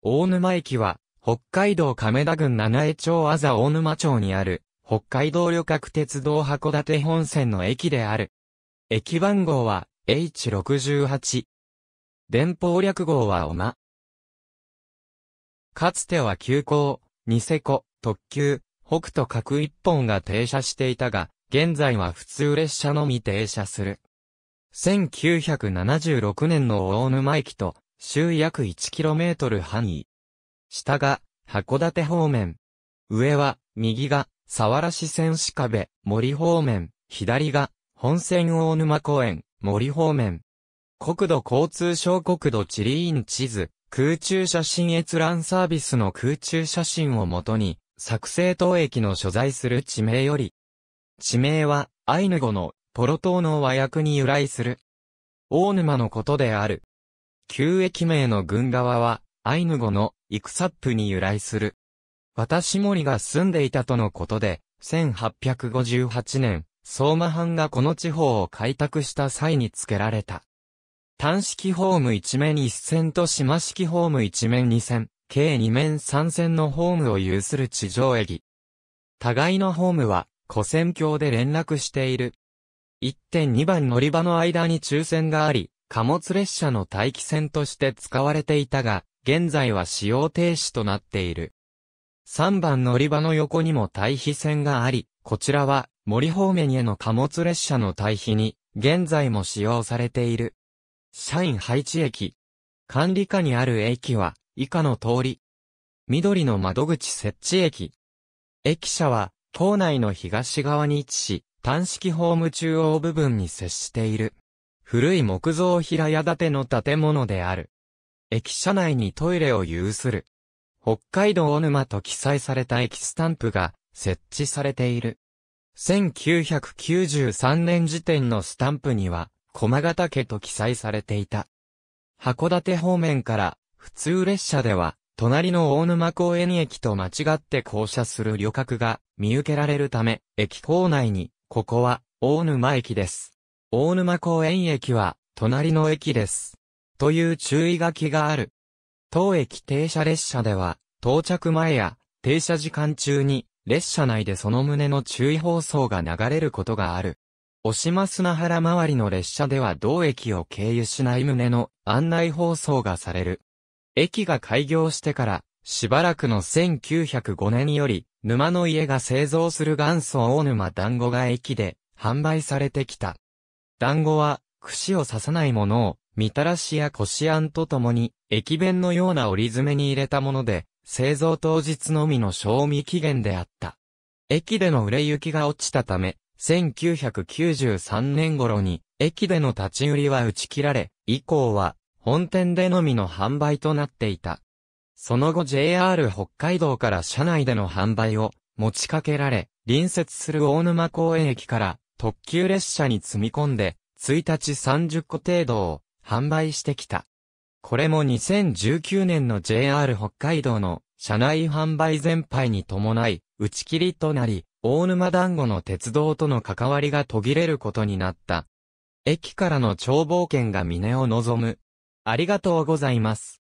大沼駅は、北海道亀田郡七重町あざ大沼町にある、北海道旅客鉄道函館本線の駅である。駅番号は、H68。電報略号はおま。かつては急行、ニセコ、特急、北斗各一本が停車していたが、現在は普通列車のみ停車する。1976年の大沼駅と周約 1km 範囲。下が、函館方面。上は、右が、沢原市線鹿部、森方面。左が、本線大沼公園、森方面。国土交通省国土地理院地図、空中写真閲覧サービスの空中写真をもとに、作成当駅の所在する地名より、地名は、アイヌ語の、ポロ島の和訳に由来する。大沼のことである。旧駅名の軍側は、アイヌ語のイクサップに由来する。私森が住んでいたとのことで、1858年、相馬藩がこの地方を開拓した際に付けられた。単式ホーム一面一線と島式ホーム一面二線、計二面三線のホームを有する地上駅。互いのホームは、古線橋で連絡している。1.2番乗り場の間に抽選があり、貨物列車の待機線として使われていたが、現在は使用停止となっている。3番乗り場の横にも待避線があり、こちらは森方面への貨物列車の待避に、現在も使用されている。社員配置駅。管理下にある駅は、以下の通り。緑の窓口設置駅。駅舎は、島内の東側に位置し、単式ホーム中央部分に接している。古い木造平屋建ての建物である。駅舎内にトイレを有する。北海道小沼と記載された駅スタンプが設置されている。1993年時点のスタンプには、駒形家と記載されていた。函館方面から普通列車では、隣の大沼公園駅と間違って降車する旅客が見受けられるため、駅構内に、ここは大沼駅です。大沼公園駅は、隣の駅です。という注意書きがある。当駅停車列車では、到着前や停車時間中に、列車内でその旨の注意放送が流れることがある。押島砂原周りの列車では同駅を経由しない旨の案内放送がされる。駅が開業してから、しばらくの1905年より、沼の家が製造する元祖大沼団子が駅で販売されてきた。団子は、串を刺さないものを、みたらしやこしあんとともに、駅弁のような折り詰めに入れたもので、製造当日のみの賞味期限であった。駅での売れ行きが落ちたため、1993年頃に、駅での立ち売りは打ち切られ、以降は、本店でのみの販売となっていた。その後 JR 北海道から車内での販売を持ちかけられ、隣接する大沼公園駅から特急列車に積み込んで、1日30個程度を販売してきた。これも2019年の JR 北海道の車内販売全廃に伴い、打ち切りとなり、大沼団子の鉄道との関わりが途切れることになった。駅からの眺望券が峰を望む。ありがとうございます。